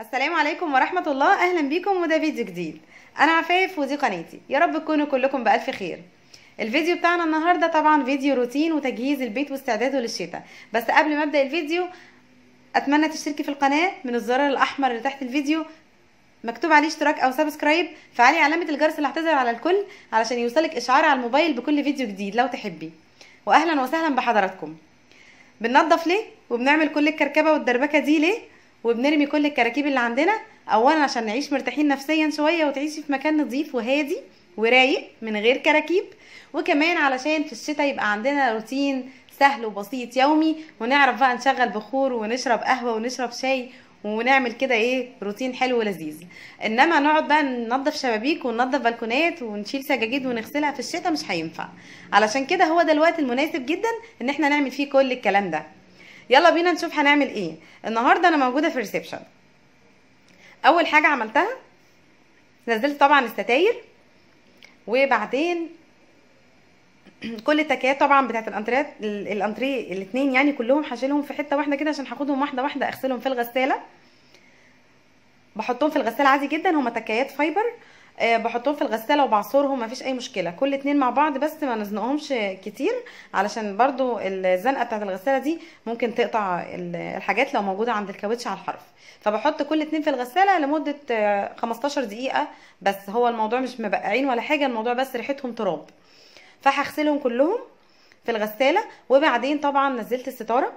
السلام عليكم ورحمة الله أهلا بيكم وده فيديو جديد أنا عفاف ودي قناتي يا رب تكونوا كلكم بألف خير الفيديو بتاعنا النهاردة طبعا فيديو روتين وتجهيز البيت واستعداده للشتاء بس قبل ما أبدأ الفيديو أتمنى تشتركي في القناة من الزرار الأحمر اللي تحت الفيديو مكتوب عليه اشتراك او سبسكرايب فعلي علامه الجرس اللي هتظهر على الكل علشان يوصلك اشعار على الموبايل بكل فيديو جديد لو تحبي واهلا وسهلا بحضراتكم بننضف ليه وبنعمل كل الكركبه والدربكه دي ليه وبنرمي كل الكراكيب اللي عندنا اولا عشان نعيش مرتاحين نفسيا شويه وتعيشي في مكان نظيف وهادي ورايق من غير كراكيب وكمان علشان في الشتاء يبقى عندنا روتين سهل وبسيط يومي ونعرف بقى نشغل بخور ونشرب قهوه ونشرب شاي ونعمل كده ايه روتين حلو ولذيذ انما نقعد بقى ننظف شبابيك وننظف بلكونات ونشيل سجاجيد ونغسلها في الشتاء مش هينفع علشان كده هو ده الوقت المناسب جدا ان احنا نعمل فيه كل الكلام ده يلا بينا نشوف هنعمل ايه النهارده انا موجوده في الريسبشن اول حاجه عملتها نزلت طبعا الستاير وبعدين كل التكات طبعا بتاعت الانتريات الانتري الاثنين يعني كلهم هشيلهم في حته واحده كده عشان هاخدهم واحده واحده اغسلهم في الغساله بحطهم في الغساله عادي جدا هما تكايات فايبر آه، بحطهم في الغساله وبعصرهم مفيش اي مشكله كل اتنين مع بعض بس ما نزنقهمش كتير علشان برضو الزنقه بتاعت الغساله دي ممكن تقطع الحاجات لو موجوده عند الكاوتش على الحرف فبحط كل اتنين في الغساله لمده 15 آه، دقيقه بس هو الموضوع مش مبقعين ولا حاجه الموضوع بس ريحتهم تراب فهغسلهم كلهم في الغساله وبعدين طبعا نزلت الستاره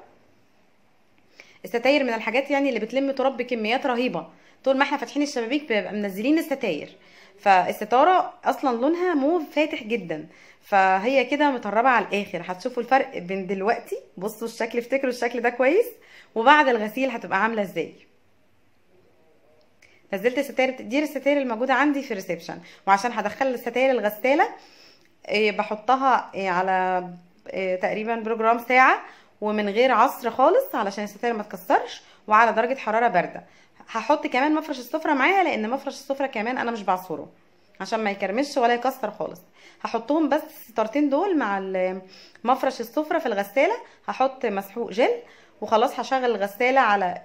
الستاير من الحاجات يعني اللي بتلم تراب بكميات رهيبه طول ما احنا فاتحين الشبابيك بنبقى منزلين الستاير فالستاره اصلا لونها موف فاتح جدا فهي كده مطربه على الاخر هتشوفوا الفرق بين دلوقتي بصوا الشكل افتكروا الشكل ده كويس وبعد الغسيل هتبقى عامله ازاي نزلت الستاير دي الستاير الموجوده عندي في الريسبشن وعشان هدخل الستاير الغساله إيه، بحطها إيه، على إيه، تقريبا بروجرام ساعه ومن غير عصر خالص علشان الستاير ما تكسرش وعلى درجه حراره بارده هحط كمان مفرش السفره معايا لان مفرش السفره كمان انا مش بعصره عشان ما يكرمش ولا يكسر خالص هحطهم بس الستارتين دول مع مفرش السفره في الغساله هحط مسحوق جل وخلاص هشغل الغساله على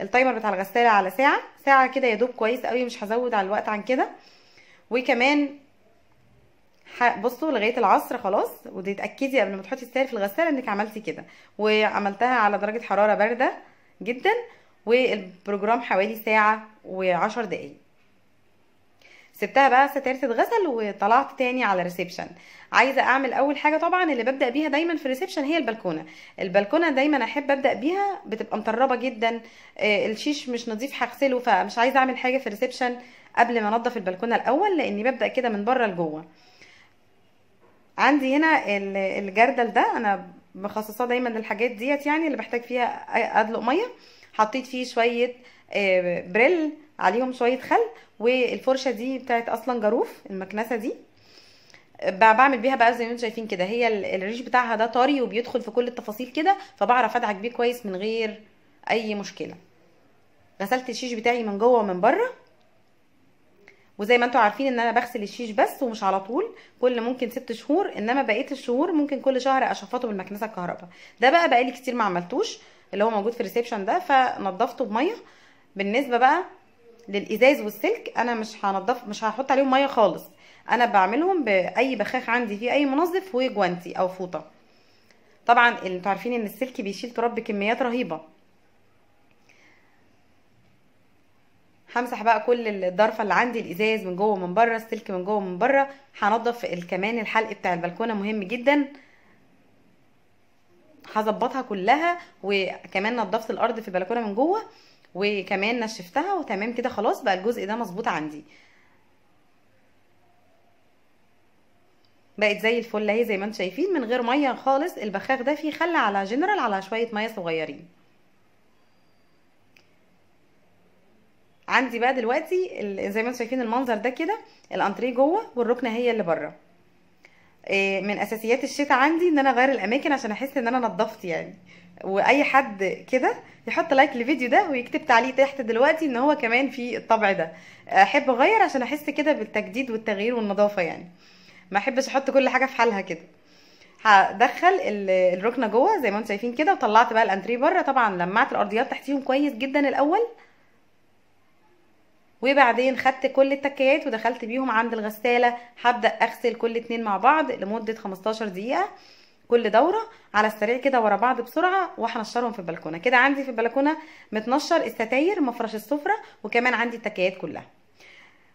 التايمر بتاع الغساله على ساعه ساعه كده يا دوب كويس قوي مش هزود على الوقت عن كده وكمان بصوا لغايه العصر خلاص وتتاكدي قبل ما تحطي السائل في الغساله انك عملتي كده وعملتها على درجه حراره بارده جدا والبروجرام حوالي ساعه و10 دقايق سبتها بقى ستارت تتغسل وطلعت تاني على ريسبشن عايزه اعمل اول حاجه طبعا اللي ببدا بيها دايما في الريسبشن هي البلكونه البلكونه دايما احب ابدا بيها بتبقى مطربه جدا آه، الشيش مش نظيف هغسله فمش عايزه اعمل حاجه في الريسبشن قبل ما انضف البلكونه الاول لاني ببدا كده من بره لجوه عندي هنا الجردل ده انا مخصصاه دايما للحاجات ديت يعني اللي بحتاج فيها ادلق ميه حطيت فيه شويه آه، بريل عليهم شويه خل والفرشه دي بتاعت اصلا جاروف المكنسه دي بعمل بيها بقى زي ما انتم شايفين كده هي الريش بتاعها ده طري وبيدخل في كل التفاصيل كده فبعرف ادعك بيه كويس من غير اي مشكله غسلت الشيش بتاعي من جوه ومن بره وزي ما انتم عارفين ان انا بغسل الشيش بس ومش على طول كل ممكن ست شهور انما بقيه الشهور ممكن كل شهر اشفطه بالمكنسه الكهرباء ده بقى بقالي كتير ما عملتوش اللي هو موجود في الريسبشن ده فنضفته بميه بالنسبه بقى للازاز والسلك انا مش هنضف مش هحط عليهم ميه خالص انا بعملهم باي بخاخ عندي فيه اي منظف وجوانتي او فوطه طبعا انتوا عارفين ان السلك بيشيل تراب بكميات رهيبه همسح بقى كل الضرفه اللي عندي الازاز من جوه من بره السلك من جوه من بره هنضف كمان الحلق بتاع البلكونه مهم جدا هظبطها كلها وكمان نضفت الارض في البلكونه من جوه وكمان نشفتها وتمام كده خلاص بقى الجزء ده مظبوط عندي بقت زي الفل اهي زي ما انتم شايفين من غير ميه خالص البخاخ ده فيه خل على جنرال على شويه ميه صغيرين عندي بقى دلوقتي زي ما انتم شايفين المنظر ده كده الانتريه جوه والركنه هي اللي بره إيه، من اساسيات الشتاء عندي ان انا اغير الاماكن عشان احس ان انا نضفت يعني واي حد كده يحط لايك للفيديو ده ويكتب تعليق تحت دلوقتي ان هو كمان في الطبع ده احب اغير عشان احس كده بالتجديد والتغيير والنظافه يعني ما احبش احط كل حاجه في حالها كده هدخل الركنه جوه زي ما انتم شايفين كده وطلعت بقى الانتريه بره طبعا لمعت الارضيات تحتيهم كويس جدا الاول وبعدين خدت كل التكيات ودخلت بيهم عند الغسالة هبدأ اغسل كل اتنين مع بعض لمدة 15 دقيقة كل دورة على السريع كده ورا بعض بسرعة وهنشرهم في البلكونة كده عندي في البلكونة متنشر الستاير مفرش السفرة وكمان عندي التكيات كلها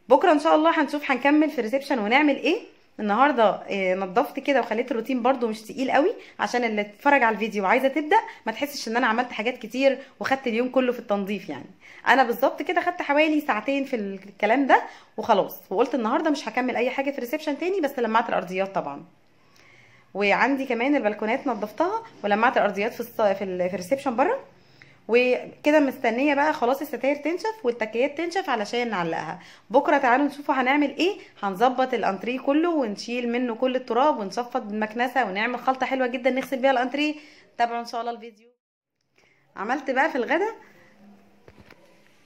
بكرة ان شاء الله هنشوف هنكمل في الريسبشن ونعمل ايه النهارده آه، نظفت كده وخليت الروتين برده مش تقيل قوي عشان اللي اتفرج على الفيديو وعايزه تبدا ما تحسش ان انا عملت حاجات كتير وخدت اليوم كله في التنظيف يعني انا بالظبط كده خدت حوالي ساعتين في الكلام ده وخلاص وقلت النهارده مش هكمل اي حاجه في الريسبشن تاني بس لمعت الارضيات طبعا وعندي كمان البلكونات نظفتها ولمعت الارضيات في في الريسبشن بره وكده مستنيه بقى خلاص الستاير تنشف والتكيات تنشف علشان نعلقها بكره تعالوا نشوفوا هنعمل ايه هنظبط الانتريه كله ونشيل منه كل التراب ونصفط بالمكنسه ونعمل خلطه حلوه جدا نغسل بيها الانتريه تابعوا ان شاء الله الفيديو عملت بقى في الغدا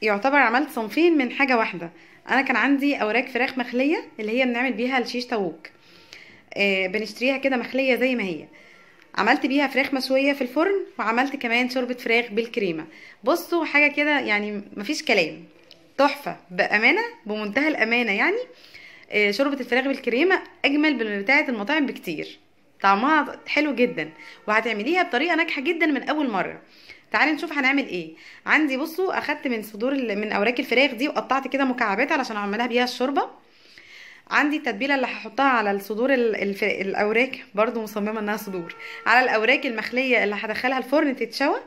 يعتبر عملت صنفين من حاجه واحده انا كان عندي اوراق فراخ مخليه اللي هي بنعمل بيها الشيش تاووك آه بنشتريها كده مخليه زي ما هي عملت بيها فراخ مسويه في الفرن وعملت كمان شوربه فراخ بالكريمه بصوا حاجه كده يعني مفيش كلام تحفه بامانه بمنتهى الامانه يعني آه، شوربه الفراخ بالكريمه اجمل من بتاعه المطاعم بكتير طعمها حلو جدا وهتعمليها بطريقه ناجحه جدا من اول مره تعالي نشوف هنعمل ايه عندي بصوا اخدت من صدور من اوراق الفراخ دي وقطعت كده مكعبات علشان اعملها بيها الشوربه عندي التتبيله اللي هحطها على الصدور الأوراك الاوراق برضو مصممه انها صدور على الاوراق المخليه اللي هدخلها الفرن تتشوى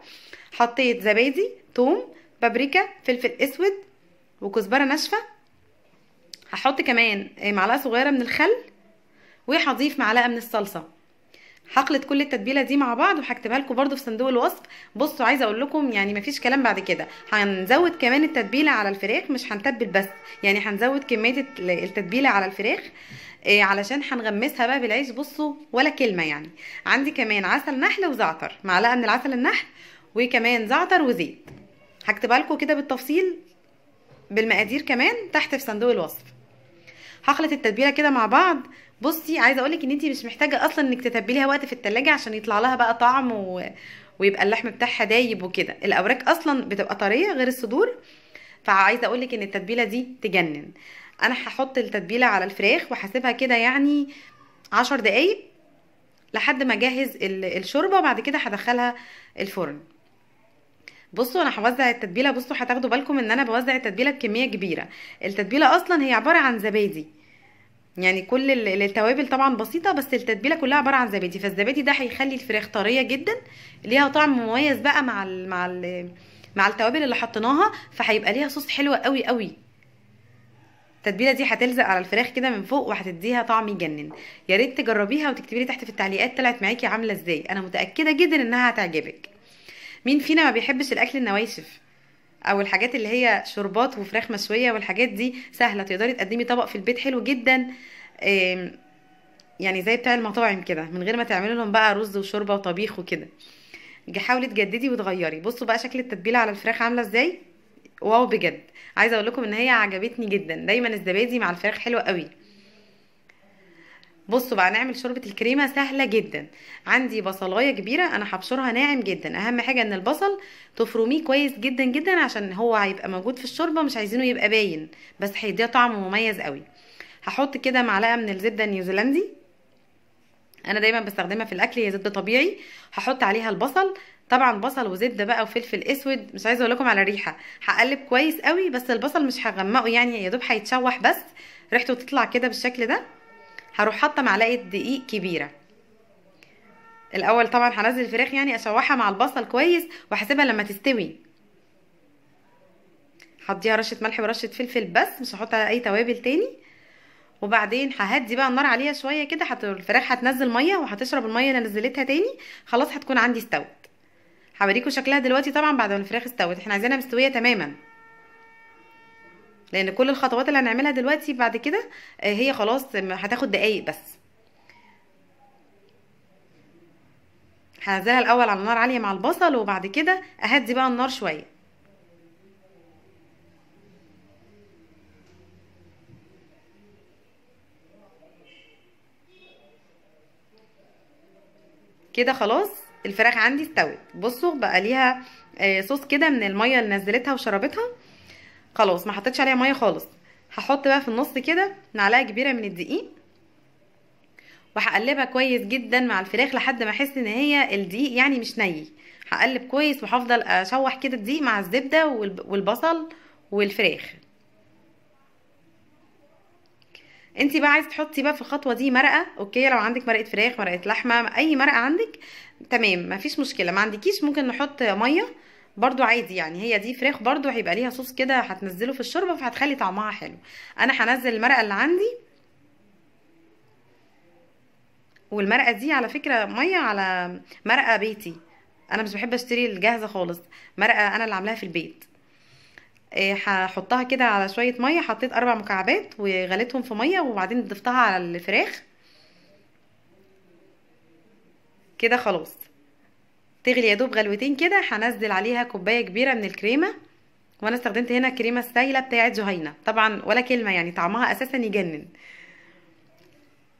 حطيت زبادي ثوم بابريكا فلفل اسود وكزبره ناشفه هحط كمان آه، معلقه صغيره من الخل وهضيف معلقه من الصلصه هخلط كل التتبيله دي مع بعض وهكتبها لكم برده في صندوق الوصف بصوا عايزه اقول لكم يعني مفيش كلام بعد كده هنزود كمان التتبيله على الفراخ مش هنتبل بس يعني هنزود كميه التتبيله على الفراخ إيه علشان هنغمسها بقى بالعيش بصوا ولا كلمه يعني عندي كمان عسل نحل وزعتر معلقه من العسل النحل وكمان زعتر وزيت هكتبها لكم كده بالتفصيل بالمقادير كمان تحت في صندوق الوصف هخلط التتبيله كده مع بعض بصي عايزه اقولك ان انتي مش محتاجه اصلا انك تتبليها وقت في التلاجة عشان يطلع لها بقى طعم و... ويبقى اللحم بتاعها دايب وكده الاوراق اصلا بتبقى طريه غير الصدور فعايزه اقولك ان التتبيله دي تجنن انا هحط التتبيله على الفراخ وهسيبها كده يعني عشر دقايق لحد ما اجهز الشوربه وبعد كده هدخلها الفرن بصوا انا هوزع التتبيله بصوا هتاخدوا بالكم ان انا بوزع التتبيله بكميه كبيره التتبيله اصلا هي عباره عن زبادي يعني كل التوابل طبعا بسيطه بس التتبيله كلها عباره عن زبادي فالزبادي ده هيخلي الفراخ طريه جدا ليها طعم مميز بقى مع الـ مع الـ مع التوابل اللي حطيناها فهيبقى ليها صوص حلو قوي قوي التتبيله دي هتلزق على الفراخ كده من فوق وهتديها طعم يجنن يا ريت تجربيها وتكتبي لي تحت في التعليقات طلعت معاكي عامله ازاي انا متاكده جدا انها هتعجبك مين فينا ما بيحبش الاكل النواشف او الحاجات اللي هي شربات وفراخ مشويه والحاجات دي سهله تقدري تقدمي طبق في البيت حلو جدا يعني زي بتاع المطاعم كده من غير ما تعملي لهم بقى رز وشوربه وطبيخ وكده حاولي تجددي وتغيري بصوا بقى شكل التتبيله على الفراخ عامله ازاي واو بجد عايزه اقول لكم ان هي عجبتني جدا دايما الزبادي مع الفراخ حلوه قوي بصوا بقى نعمل شوربه الكريمه سهله جدا عندي بصلايه كبيره انا هبشرها ناعم جدا اهم حاجه ان البصل تفرميه كويس جدا جدا عشان هو هيبقى موجود في الشوربه مش عايزينه يبقى باين بس هيديها طعم مميز قوي هحط كده معلقه من الزبده النيوزيلندي انا دايما بستخدمها في الاكل هي زبده طبيعي هحط عليها البصل طبعا بصل وزبده بقى وفلفل اسود مش عايزه اقول لكم على ريحه هقلب كويس قوي بس البصل مش هغمقه يعني يا دوب هيتشوح بس ريحته تطلع كده بالشكل ده هروح حاطه معلقه دقيق كبيره الاول طبعا هنزل الفراخ يعني اشوحها مع البصل كويس وهسيبها لما تستوي هديها رشه ملح ورشه فلفل بس مش هحط اي توابل تاني وبعدين ههدي بقى النار عليها شويه كده حت... الفراخ هتنزل ميه وهتشرب الميه اللي نزلتها تاني خلاص هتكون عندي استوت هوريكم شكلها دلوقتي طبعا بعد ما الفراخ استوت احنا عايزينها مستويه تماما لان كل الخطوات اللي هنعملها دلوقتي بعد كده آه، هي خلاص هتاخد دقايق بس هنزلها الاول على نار عاليه مع البصل وبعد كده اهدي بقى النار شويه كده خلاص الفراخ عندي استوت بصوا بقى ليها آه، صوص كده من الميه اللي نزلتها وشربتها خلاص ما حطيتش عليها ميه خالص هحط بقى في النص كده معلقه كبيره من الدقيق وهقلبها كويس جدا مع الفراخ لحد ما احس ان هي الدقيق يعني مش ني هقلب كويس وهفضل اشوح كده الدقيق مع الزبده والبصل والفراخ انت بقى عايز تحطي بقى في الخطوه دي مرقه اوكي لو عندك مرقه فراخ مرقه لحمه اي مرقه عندك تمام مفيش مشكله ما عندكيش ممكن نحط ميه برضو عادي يعني هي دي فراخ برضو هيبقى ليها صوص كده هتنزله في الشوربه فهتخلي طعمها حلو انا هنزل المرقه اللي عندي والمرقه دي على فكره ميه على مرقه بيتي انا مش بحب اشتري الجاهزه خالص مرقه انا اللي عاملاها في البيت إيه، هحطها كده على شويه ميه حطيت اربع مكعبات وغليتهم في ميه وبعدين ضفتها على الفراخ كده خلاص تغلي يا دوب غلوتين كده هنزل عليها كوبايه كبيره من الكريمه وانا استخدمت هنا الكريمه السايله بتاعه جهينه طبعا ولا كلمه يعني طعمها اساسا يجنن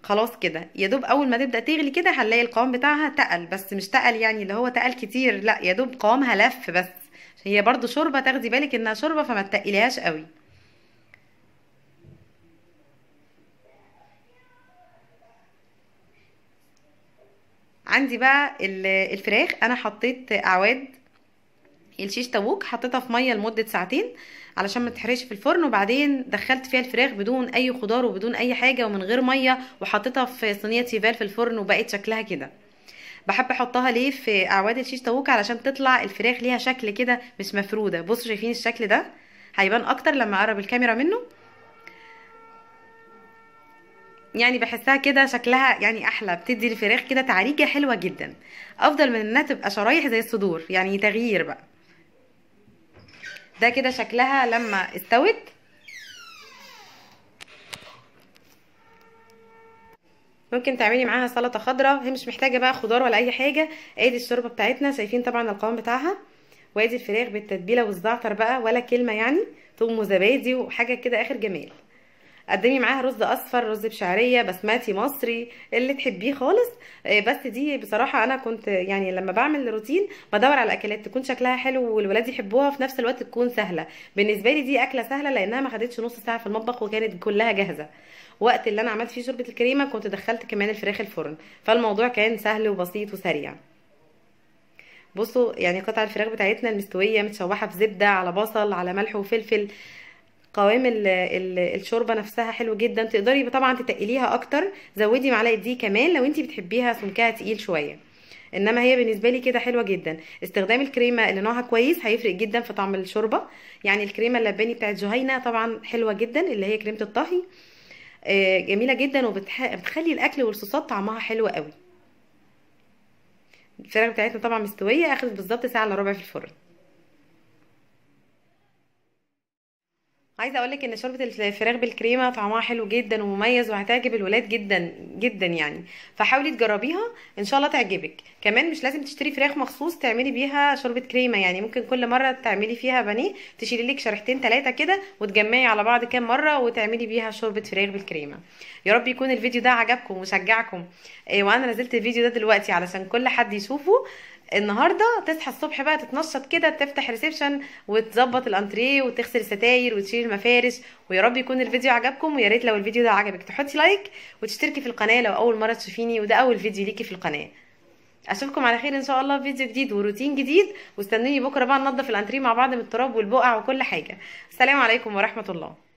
خلاص كده يا دوب اول ما تبدا تغلي كده هنلاقي القوام بتاعها تقل بس مش تقل يعني اللي هو تقل كتير لا يا دوب قوامها لف بس هي برضو شوربه تاخدي بالك انها شوربه فما تقليهاش قوي عندي بقى الفراخ انا حطيت اعواد الشيش تابوك حطيتها في ميه لمده ساعتين علشان ما تحرقش في الفرن وبعدين دخلت فيها الفراخ بدون اي خضار وبدون اي حاجه ومن غير ميه وحطيتها في صينيه تيفال في الفرن وبقت شكلها كده بحب احطها ليه في اعواد الشيش تابوك علشان تطلع الفراخ ليها شكل كده مش مفروده بصوا شايفين الشكل ده هيبان اكتر لما اقرب الكاميرا منه يعني بحسها كده شكلها يعني احلى بتدي الفراخ كده تعريجه حلوه جدا افضل من انها تبقى شرايح زي الصدور يعني تغيير بقى ده كده شكلها لما استوت ممكن تعملي معاها سلطه خضراء هي مش محتاجه بقى خضار ولا اي حاجه ادي الشوربه بتاعتنا شايفين طبعا القوام بتاعها وادي الفراخ بالتتبيله والزعتر بقى ولا كلمه يعني ثوم وزبادي وحاجه كده اخر جمال قدمي معاها رز اصفر رز بشعريه بسماتي مصري اللي تحبيه خالص آه، بس دي بصراحه انا كنت يعني لما بعمل روتين بدور على اكلات تكون شكلها حلو والولاد يحبوها في نفس الوقت تكون سهله بالنسبه لي دي اكله سهله لانها ما خدتش نص ساعه في المطبخ وكانت كلها جاهزه وقت اللي انا عملت فيه شوربه الكريمه كنت دخلت كمان الفراخ الفرن فالموضوع كان سهل وبسيط وسريع بصوا يعني قطع الفراخ بتاعتنا المستويه متشوحه في زبده على بصل على ملح وفلفل قوام الشوربه نفسها حلو جدا تقدري طبعا تتقليها اكتر زودي معلقه دي كمان لو انت بتحبيها سمكها تقيل شويه انما هي بالنسبه لي كده حلوه جدا استخدام الكريمه اللي نوعها كويس هيفرق جدا في طعم الشوربه يعني الكريمه اللباني بتاعت جهينه طبعا حلوه جدا اللي هي كريمه الطهي آه، جميله جدا وبتخلي الاكل والصوصات طعمها حلو قوي الفراخ بتاعتنا طبعا مستويه اخذت بالظبط ساعه الا ربع في الفرن عايزه اقولك ان شوربه الفراخ بالكريمه طعمها حلو جدا ومميز وهتعجب الولاد جدا جدا يعني فحاولي تجربيها ان شاء الله تعجبك كمان مش لازم تشتري فراخ مخصوص تعملي بيها شوربه كريمه يعني ممكن كل مره تعملي فيها بانيه تشيلي لك شريحتين ثلاثه كده وتجمعي على بعض كام مره وتعملي بيها شوربه فراخ بالكريمه يا رب يكون الفيديو ده عجبكم وشجعكم إيه، وانا نزلت الفيديو ده دلوقتي علشان كل حد يشوفه النهارده تصحى الصبح بقى تتنشط كده تفتح ريسبشن وتظبط الانتريه وتغسل الستاير وتشيل المفارش ويا رب يكون الفيديو عجبكم ويا ريت لو الفيديو ده عجبك تحطي لايك وتشتركي في القناه لو اول مره تشوفيني وده اول فيديو ليكي في القناه اشوفكم على خير ان شاء الله في فيديو جديد وروتين جديد واستنوني بكره بقى ننضف الانتريه مع بعض من التراب والبقع وكل حاجه السلام عليكم ورحمه الله